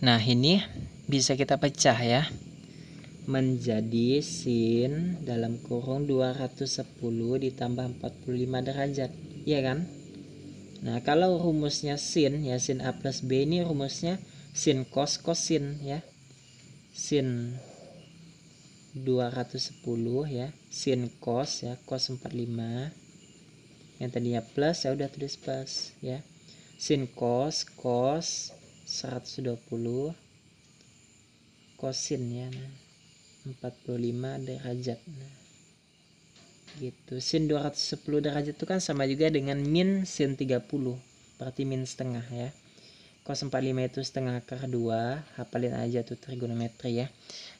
Nah, ini bisa kita pecah ya menjadi sin dalam kurung 210 ditambah 45 derajat. Iya kan? Nah, kalau rumusnya sin ya sin A plus B ini rumusnya sin cos cosin ya. Sin 210 ya, sin cos ya, cos 45. Yang tadinya plus ya udah tulis plus ya. Sin cos cos 120 kosin ya nah. 45 derajat nah. gitu sin 210 derajat itu kan sama juga dengan min sin 30 berarti min setengah ya kos 45 itu setengah akar 2 hafalin aja tuh trigonometri ya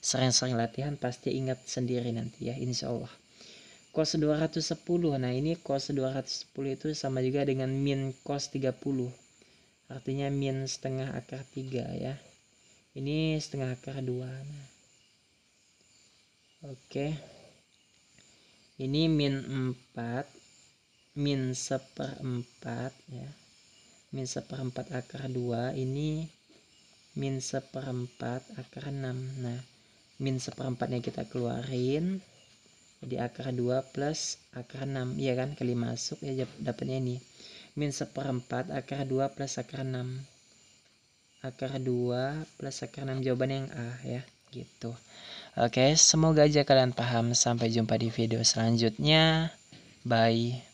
sering-sering latihan pasti ingat sendiri nanti ya insya Allah cos 210 nah ini cos 210 itu sama juga dengan min cos 30 artinya min setengah akar 3 ya ini setengah akar 2 nah. oke ini min 4 min seperempat ya min seperempat akar 2 ini min seperempat akar 6 nah min seperempatnya kita keluarin jadi akar 2 plus akar 6 ya kan kali masuk ya dapatnya ini min seperempat akar 2 plus akar 6 akar 2 plus akar 6 jawaban yang A ya gitu oke semoga aja kalian paham sampai jumpa di video selanjutnya bye